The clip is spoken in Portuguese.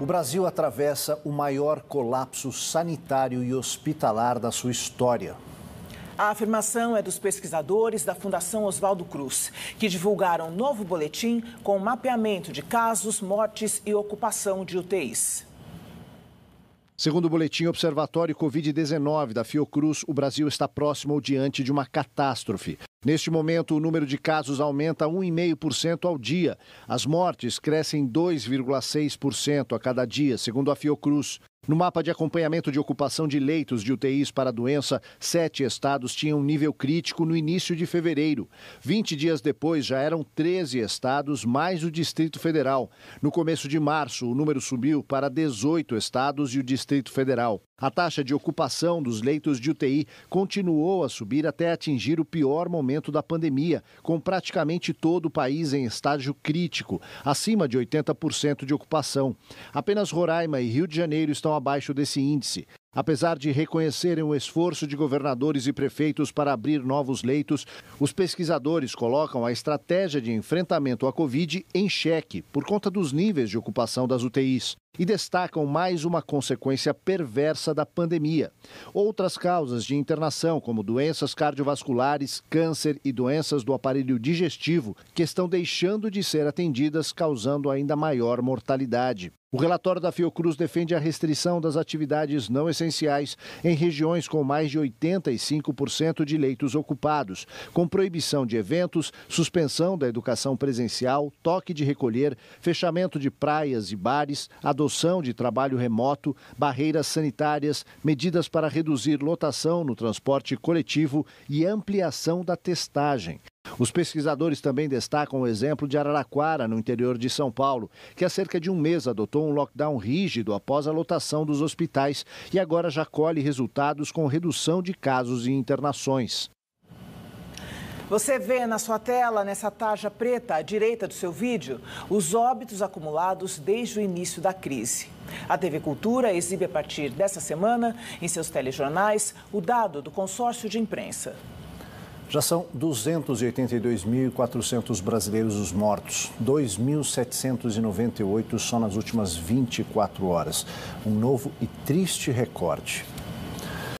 O Brasil atravessa o maior colapso sanitário e hospitalar da sua história. A afirmação é dos pesquisadores da Fundação Oswaldo Cruz, que divulgaram um novo boletim com mapeamento de casos, mortes e ocupação de UTIs. Segundo o boletim Observatório Covid-19 da Fiocruz, o Brasil está próximo ou diante de uma catástrofe. Neste momento, o número de casos aumenta 1,5% ao dia. As mortes crescem 2,6% a cada dia, segundo a Fiocruz. No mapa de acompanhamento de ocupação de leitos de UTIs para a doença, sete estados tinham nível crítico no início de fevereiro. Vinte dias depois, já eram 13 estados, mais o Distrito Federal. No começo de março, o número subiu para 18 estados e o Distrito Federal. A taxa de ocupação dos leitos de UTI continuou a subir até atingir o pior momento da pandemia, com praticamente todo o país em estágio crítico, acima de 80% de ocupação. Apenas Roraima e Rio de Janeiro estão estão abaixo desse índice. Apesar de reconhecerem o esforço de governadores e prefeitos para abrir novos leitos, os pesquisadores colocam a estratégia de enfrentamento à Covid em xeque por conta dos níveis de ocupação das UTIs e destacam mais uma consequência perversa da pandemia. Outras causas de internação, como doenças cardiovasculares, câncer e doenças do aparelho digestivo, que estão deixando de ser atendidas, causando ainda maior mortalidade. O relatório da Fiocruz defende a restrição das atividades não essenciais em regiões com mais de 85% de leitos ocupados, com proibição de eventos, suspensão da educação presencial, toque de recolher, fechamento de praias e bares, adoção de trabalho remoto, barreiras sanitárias, medidas para reduzir lotação no transporte coletivo e ampliação da testagem. Os pesquisadores também destacam o exemplo de Araraquara, no interior de São Paulo, que há cerca de um mês adotou um lockdown rígido após a lotação dos hospitais e agora já colhe resultados com redução de casos e internações. Você vê na sua tela, nessa tarja preta à direita do seu vídeo, os óbitos acumulados desde o início da crise. A TV Cultura exibe a partir dessa semana, em seus telejornais, o dado do consórcio de imprensa. Já são 282.400 brasileiros os mortos, 2.798 só nas últimas 24 horas. Um novo e triste recorde.